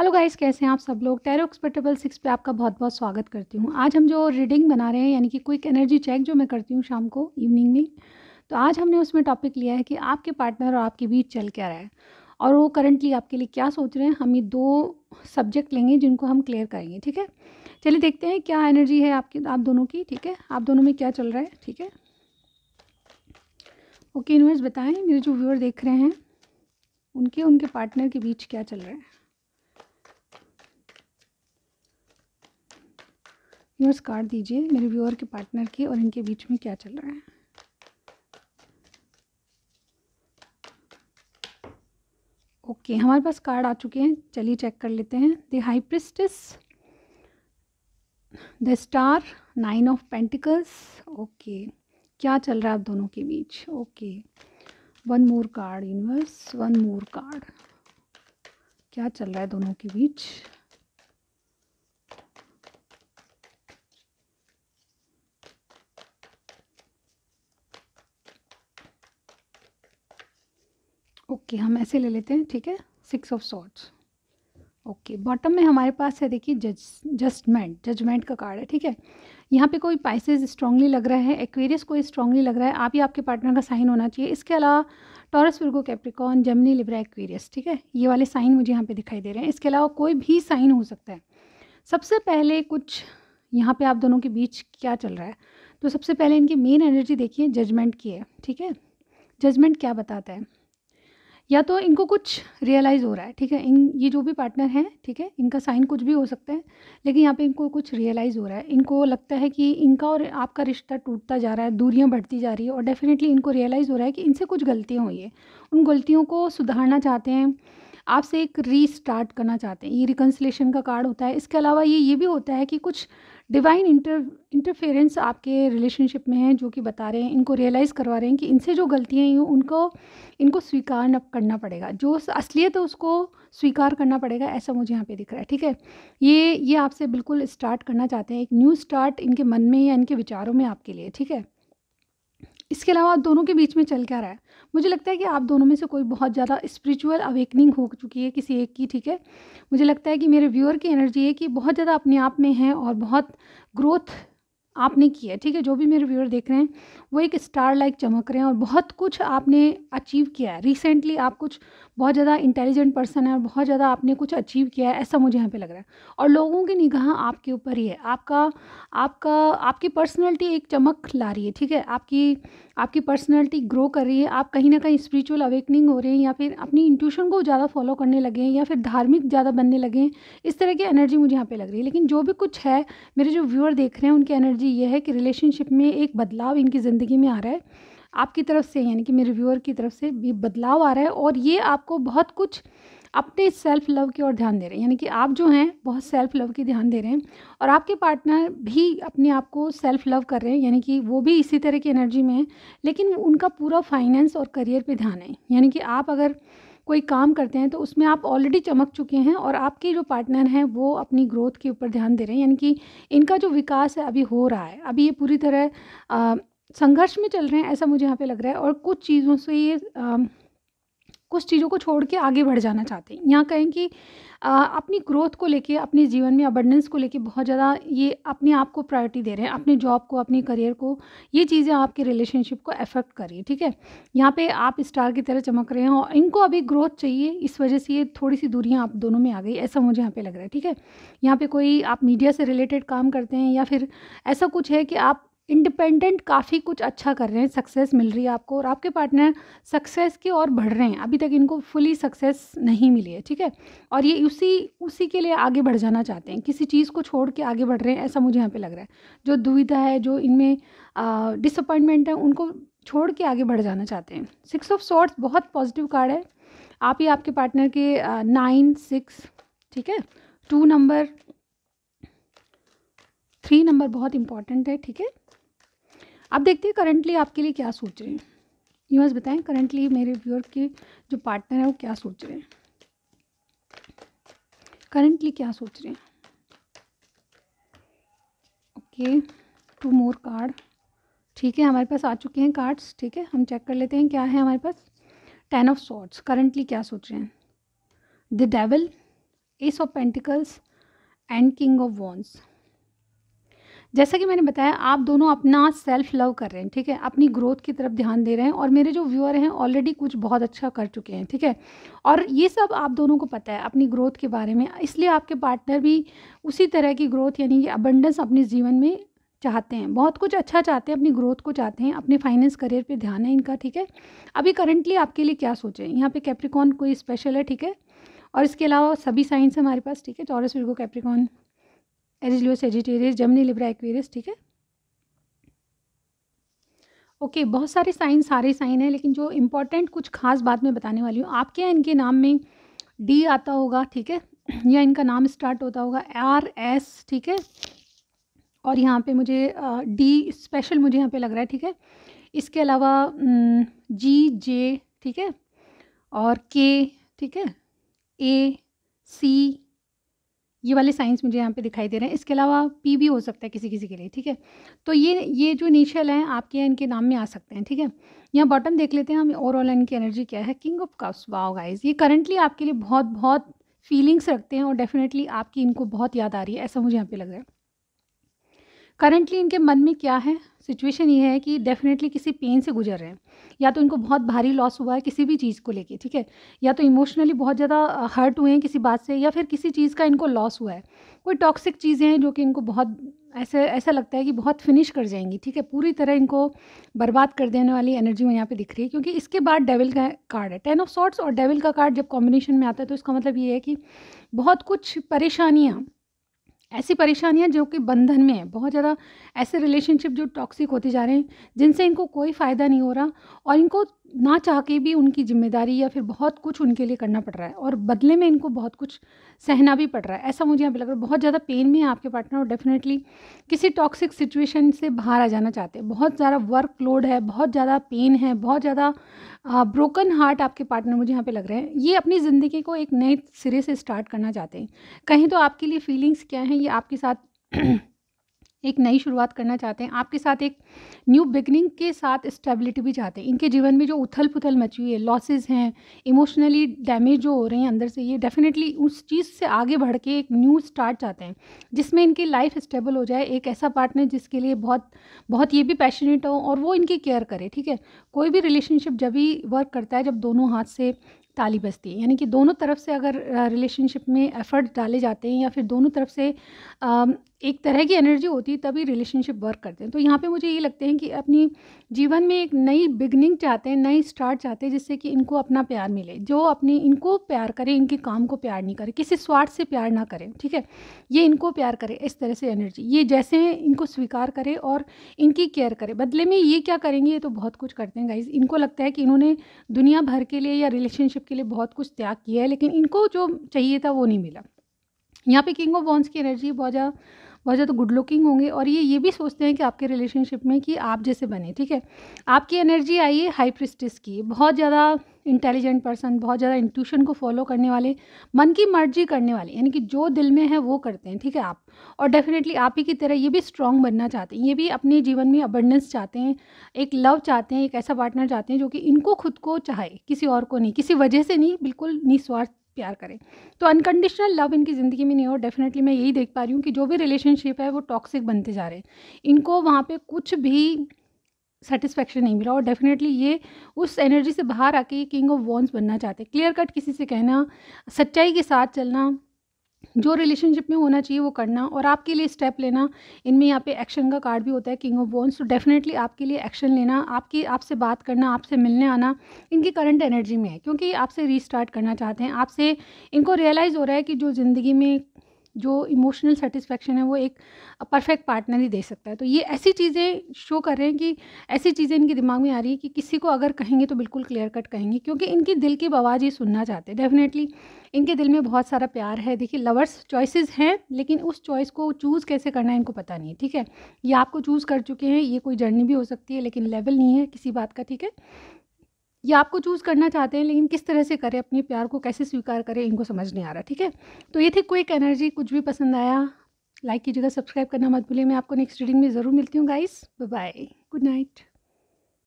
hello guys कैसे हैं आप सब लोग टेरो एक्सपर्टेबल सिक्स पे आपका बहुत बहुत स्वागत करती हूँ आज हम जो रीडिंग बना रहे हैं यानी कि क्विक एनर्जी चेक जो मैं करती हूँ शाम को इवनिंग में तो आज हमने उसमें टॉपिक लिया है कि आपके पार्टनर और आपके बीच चल क्या रहा है और वो करंटली आपके लिए क्या सोच रहे हैं हम ये दो सब्जेक्ट लेंगे जिनको हम क्लियर करेंगे ठीक है चलिए देखते हैं क्या एनर्जी है आपकी आप दोनों की ठीक है आप दोनों में क्या चल रहा है ठीक है ओके यूनिवर्स बताएं मेरे जो व्यूअर देख रहे हैं उनके उनके पार्टनर के बीच क्या चल रहा है व्यूअर्स कार्ड दीजिए मेरे व्यूअर के पार्टनर की और इनके बीच में क्या चल रहा है ओके okay, हमारे पास कार्ड आ चुके हैं चलिए चेक कर लेते हैं the high priestess the star nine of pentacles okay क्या चल रहा है आप दोनों के बीच okay one more card universe one more card क्या चल रहा है दोनों के बीच ओके हम ऐसे ले लेते हैं ठीक है six of swords okay bottom में हमारे पास है देखिए जज जजमेंट जजमेंट का कार्ड है ठीक है यहाँ पे कोई पाइसेज स्ट्रांगली लग रहा है एक्वेरियस कोई स्ट्रांगली लग रहा है आप ही आपके पार्टनर का साइन होना चाहिए इसके अलावा Taurus Virgo Capricorn Gemini Libra Aquarius ठीक है ये वाले साइन मुझे यहाँ पे दिखाई दे रहे हैं इसके अलावा कोई भी साइन हो सकता है सबसे पहले कुछ यहाँ पर आप दोनों के बीच क्या चल रहा है तो सबसे पहले इनकी मेन एनर्जी देखिए जजमेंट की है ठीक है जजमेंट क्या बताता है या तो इनको कुछ रियलाइज़ हो रहा है ठीक है इन ये जो भी पार्टनर हैं ठीक है इनका साइन कुछ भी हो सकता है लेकिन यहाँ पे इनको कुछ रियलाइज़ हो रहा है इनको लगता है कि इनका और आपका रिश्ता टूटता जा रहा है दूरियाँ बढ़ती जा रही है और डेफिनेटली इनको रियलाइज़ हो रहा है कि इनसे कुछ गलतियाँ हुई है उन गलतियों को सुधारना चाहते हैं आपसे एक रीस्टार्ट करना चाहते हैं ये रिकन्सलेशन का कार्ड होता है इसके अलावा ये ये भी होता है कि कुछ डिवाइन इंटर इंटरफेरेंस आपके रिलेशनशिप में है जो कि बता रहे हैं इनको रियलाइज़ करवा रहे हैं कि इनसे जो गलतियाँ हैं उनको इनको स्वीकार न करना पड़ेगा जो असलियत है उसको स्वीकार करना पड़ेगा ऐसा मुझे यहाँ पे दिख रहा है ठीक है ये ये आपसे बिल्कुल स्टार्ट करना चाहते हैं एक न्यू स्टार्ट इनके मन में या इनके विचारों में आपके लिए ठीक है इसके अलावा आप दोनों के बीच में चल क्या रहा है मुझे लगता है कि आप दोनों में से कोई बहुत ज़्यादा स्पिरिचुअल अवेकनिंग हो चुकी है किसी एक की ठीक है मुझे लगता है कि मेरे व्यूअर की एनर्जी है कि बहुत ज़्यादा अपने आप में है और बहुत ग्रोथ आपने की है ठीक है जो भी मेरे व्यूअर देख रहे हैं वो एक स्टार लाइक चमक रहे हैं और बहुत कुछ आपने अचीव किया है रिसेंटली आप कुछ बहुत ज़्यादा इंटेलिजेंट पर्सन है और बहुत ज़्यादा आपने कुछ अचीव किया है ऐसा मुझे यहाँ पे लग रहा है और लोगों की निगाह आपके ऊपर ही है आपका आपका आपकी पर्सनैलिटी एक चमक ला रही है ठीक है आपकी आपकी पर्सनैलिटी ग्रो कर रही है आप कहीं ना कहीं स्परिचुअल अवेकनिंग हो रहे हैं या फिर अपनी इंट्यूशन को ज़्यादा फॉलो करने लगे हैं या फिर धार्मिक ज़्यादा बनने लगे हैं इस तरह की एनर्जी मुझे यहाँ पर लग रही है लेकिन जो भी कुछ है मेरे जो व्यूअर देख रहे हैं उनकी एनर्जी एनर्जी ये है कि रिलेशनशिप में एक बदलाव इनकी ज़िंदगी में आ रहा है आपकी तरफ से यानी कि मेरे व्यूअर की तरफ से भी बदलाव आ रहा है और ये आपको बहुत कुछ अपने सेल्फ लव की ओर ध्यान दे रहे हैं यानी कि आप जो हैं बहुत सेल्फ लव की ध्यान दे रहे हैं और आपके पार्टनर भी अपने आप को सेल्फ लव कर रहे हैं यानी कि वो भी इसी तरह की एनर्जी में है लेकिन उनका पूरा फाइनेंस और करियर पे ध्यान है यानी कि आप अगर कोई काम करते हैं तो उसमें आप ऑलरेडी चमक चुके हैं और आपके जो पार्टनर हैं वो अपनी ग्रोथ के ऊपर ध्यान दे रहे हैं यानी कि इनका जो विकास है अभी हो रहा है अभी ये पूरी तरह संघर्ष में चल रहे हैं ऐसा मुझे यहाँ पे लग रहा है और कुछ चीज़ों से ये आ, कुछ चीज़ों को छोड़ के आगे बढ़ जाना चाहते हैं यहाँ कहें कि आ, अपनी ग्रोथ को लेके अपने जीवन में अबंडेंस को लेके बहुत ज़्यादा ये अपने आप को प्रायोरिटी दे रहे हैं अपने जॉब को अपने करियर को ये चीज़ें आपके रिलेशनशिप को अफेक्ट कर रही है ठीक है यहाँ पे आप स्टार की तरह चमक रहे हैं और इनको अभी ग्रोथ चाहिए इस वजह से ये थोड़ी सी दूरियाँ आप दोनों में आ गई ऐसा मुझे यहाँ पर लग रहा है ठीक है यहाँ पर कोई आप मीडिया से रिलेटेड काम करते हैं या फिर ऐसा कुछ है कि आप इंडिपेंडेंट काफ़ी कुछ अच्छा कर रहे हैं सक्सेस मिल रही है आपको और आपके पार्टनर सक्सेस की ओर बढ़ रहे हैं अभी तक इनको फुली सक्सेस नहीं मिली है ठीक है और ये उसी उसी के लिए आगे बढ़ जाना चाहते हैं किसी चीज़ को छोड़ के आगे बढ़ रहे हैं ऐसा मुझे यहाँ पे लग रहा है जो दुविधा है जो इनमें डिसअपॉइंटमेंट है उनको छोड़ के आगे बढ़ जाना चाहते हैं सिक्स ऑफ सॉर्ट्स बहुत पॉजिटिव कार्ड है आप ही आपके पार्टनर के नाइन सिक्स ठीक है टू नंबर थ्री नंबर बहुत इंपॉर्टेंट है ठीक है आप देखते हैं करंटली आपके लिए क्या सोच रहे हैं यूएस बताएं करंटली मेरे व्यूअर के जो पार्टनर हैं वो क्या सोच रहे हैं करंटली क्या सोच रहे हैं ओके टू मोर कार्ड ठीक है हमारे पास आ चुके हैं कार्ड्स ठीक है हम चेक कर लेते हैं क्या है हमारे पास टेन ऑफ सॉर्ट्स करंटली क्या सोच रहे हैं the devil ace of pentacles and king of wands जैसा कि मैंने बताया आप दोनों अपना सेल्फ लव कर रहे हैं ठीक है अपनी ग्रोथ की तरफ ध्यान दे रहे हैं और मेरे जो व्यूअर हैं ऑलरेडी कुछ बहुत अच्छा कर चुके हैं ठीक है और ये सब आप दोनों को पता है अपनी ग्रोथ के बारे में इसलिए आपके पार्टनर भी उसी तरह की ग्रोथ यानी कि अबंडेंस अपने जीवन में चाहते हैं बहुत कुछ अच्छा चाहते हैं अपनी ग्रोथ को चाहते हैं अपने फाइनेंस करियर पे ध्यान है इनका ठीक है अभी करंटली आपके लिए क्या सोचें यहाँ पे कैप्रिकॉन कोई स्पेशल है ठीक है और इसके अलावा सभी साइंस हमारे पास ठीक है टॉरस को Capricorn Aries Sagittarius Gemini Libra Aquarius ठीक है ओके okay, बहुत सारे साइन सारे साइन हैं लेकिन जो इम्पॉर्टेंट कुछ खास बात मैं बताने वाली हूँ आपके यहाँ इनके नाम में डी आता होगा ठीक है या इनका नाम स्टार्ट होता होगा आर एस ठीक है और यहाँ पे मुझे डी स्पेशल मुझे यहाँ पे लग रहा है ठीक है इसके अलावा जी जे ठीक है और के ठीक है ए सी ये वाले साइंस मुझे यहाँ पे दिखाई दे रहे हैं इसके अलावा पी भी हो सकता है किसी किसी के लिए ठीक है तो ये ये जो इनिशियल हैं आपके इनके नाम में आ सकते हैं ठीक है यहाँ बॉटम देख लेते हैं हम ओवरऑल इनकी एनर्जी क्या है king of cups wow guys ये करंटली आपके लिए बहुत बहुत फीलिंग्स रखते हैं और डेफिनेटली आपकी इनको बहुत याद आ रही है ऐसा मुझे यहाँ पे लग रहा है करंटली इनके मन में क्या है सिचुएशन ये है कि डेफिनेटली किसी पेन से गुजर रहे हैं या तो इनको बहुत भारी लॉस हुआ है किसी भी चीज़ को लेके ठीक है या तो इमोशनली बहुत ज़्यादा हर्ट हुए हैं किसी बात से या फिर किसी चीज़ का इनको लॉस हुआ है कोई टॉक्सिक चीज़ें हैं जो कि इनको बहुत ऐसे ऐसा लगता है कि बहुत फिनिश कर जाएंगी ठीक है पूरी तरह इनको बर्बाद कर देने वाली एनर्जी में यहाँ पे दिख रही है क्योंकि इसके बाद डेविल का कार्ड है टेन ऑफ सॉर्ट्स और डेविल का कार्ड जब कॉम्बिनेशन में आता है तो इसका मतलब ये है कि बहुत कुछ परेशानियाँ ऐसी परेशानियां जो कि बंधन में है बहुत ज़्यादा ऐसे रिलेशनशिप जो टॉक्सिक होते जा रहे हैं जिनसे इनको कोई फ़ायदा नहीं हो रहा और इनको ना चाह के भी उनकी ज़िम्मेदारी या फिर बहुत कुछ उनके लिए करना पड़ रहा है और बदले में इनको बहुत कुछ सहना भी पड़ रहा है ऐसा मुझे यहाँ पर लग रहा है बहुत ज़्यादा पेन में है आपके पार्टनर और डेफिनेटली किसी टॉक्सिक सिचुएशन से बाहर आ जाना चाहते हैं बहुत ज़्यादा वर्क लोड है बहुत ज़्यादा पेन है बहुत ज़्यादा ब्रोकन हार्ट आपके पार्टनर मुझे यहाँ पर लग रहे हैं ये अपनी ज़िंदगी को एक नए सिरे से स्टार्ट करना चाहते हैं कहीं तो आपके लिए फीलिंग्स क्या हैं ये आपके साथ एक नई शुरुआत करना चाहते हैं आपके साथ एक न्यू बिगनिंग के साथ स्टेबिलिटी भी चाहते हैं इनके जीवन में जो उथल पुथल मची हुई है लॉसेज हैं इमोशनली डैमेज जो हो रहे हैं अंदर से ये डेफिनेटली उस चीज़ से आगे बढ़ के एक न्यू स्टार्ट चाहते हैं जिसमें इनकी लाइफ स्टेबल हो जाए एक ऐसा पार्टनर जिसके लिए बहुत बहुत ये भी पैशनेट हो और वो इनकी केयर करे ठीक है कोई भी रिलेशनशिप जब भी वर्क करता है जब दोनों हाथ से ताली बजती है यानी कि दोनों तरफ से अगर रिलेशनशिप में एफर्ट डाले जाते हैं या फिर दोनों तरफ से एक तरह की एनर्जी होती है तभी रिलेशनशिप वर्क करते हैं तो यहाँ पे मुझे ये लगते हैं कि अपनी जीवन में एक नई बिगनिंग चाहते हैं नई स्टार्ट चाहते हैं जिससे कि इनको अपना प्यार मिले जो अपने इनको प्यार करें इनके काम को प्यार नहीं करें किसी स्वार्थ से प्यार ना करें ठीक है ये इनको प्यार करें इस तरह से एनर्जी ये जैसे इनको स्वीकार करें और इनकी केयर करें बदले में ये क्या करेंगे ये तो बहुत कुछ करते हैं गाइज इनको लगता है कि इन्होंने दुनिया भर के लिए या रिलेशनशिप के लिए बहुत कुछ त्याग किया है लेकिन इनको जो चाहिए था वो नहीं मिला यहाँ पे किंग ऑफ बॉन्स की एनर्जी बहुत ज़्यादा बहुत ज़्यादा गुड लुकिंग होंगे और ये ये भी सोचते हैं कि आपके रिलेशनशिप में कि आप जैसे बने ठीक है आपकी एनर्जी आई है हाई प्रिस्टिस की बहुत ज़्यादा इंटेलिजेंट पर्सन बहुत ज़्यादा इंट्यूशन को फॉलो करने वाले मन की मर्जी करने वाले यानी कि जो दिल में है वो करते हैं ठीक है आप और डेफिनेटली आप ही की तरह ये भी स्ट्रांग बनना चाहते हैं ये भी अपने जीवन में अबंडेंस चाहते हैं एक लव चाहते हैं एक ऐसा पार्टनर चाहते हैं जो कि इनको खुद को चाहे किसी और को नहीं किसी वजह से नहीं बिल्कुल निस्वार्थ प्यार करें तो अनकंडीशनल लव इनकी ज़िंदगी में नहीं हो डेफिनेटली मैं यही देख पा रही हूँ कि जो भी रिलेशनशिप है वो टॉक्सिक बनते जा रहे हैं इनको वहाँ पे कुछ भी सेटिस्फैक्शन नहीं मिला और डेफिनेटली ये उस एनर्जी से बाहर आके किंग ऑफ वॉन्स बनना चाहते क्लियर कट किसी से कहना सच्चाई के साथ चलना जो रिलेशनशिप में होना चाहिए वो करना और आपके लिए स्टेप लेना इनमें यहाँ पे एक्शन का कार्ड भी होता है किंग ऑफ बोन्स तो डेफिनेटली आपके लिए एक्शन लेना आपकी आपसे बात करना आपसे मिलने आना इनकी करंट एनर्जी में है क्योंकि आपसे रीस्टार्ट करना चाहते हैं आपसे इनको रियलाइज़ हो रहा है कि जो ज़िंदगी में जो इमोशनल सेटिस्फेक्शन है वो एक परफेक्ट पार्टनर ही दे सकता है तो ये ऐसी चीज़ें शो कर रहे हैं कि ऐसी चीज़ें इनके दिमाग में आ रही है कि किसी को अगर कहेंगे तो बिल्कुल क्लियर कट कहेंगे क्योंकि इनकी दिल की आवाज़ ही सुनना चाहते हैं डेफिनेटली इनके दिल में बहुत सारा प्यार है देखिए लवर्स चॉइसेस हैं लेकिन उस चॉइस को चूज़ कैसे करना है इनको पता नहीं है ठीक है ये आपको चूज़ कर चुके हैं ये कोई जर्नी भी हो सकती है लेकिन लेवल नहीं है किसी बात का ठीक है ये आपको चूज़ करना चाहते हैं लेकिन किस तरह से करें अपने प्यार को कैसे स्वीकार करें इनको समझ नहीं आ रहा ठीक है तो ये थी क्विक एनर्जी कुछ भी पसंद आया लाइक कीजिएगा सब्सक्राइब करना मत भूलिए मैं आपको नेक्स्ट रीडिंग में ज़रूर मिलती हूँ गाइस बाय गुड नाइट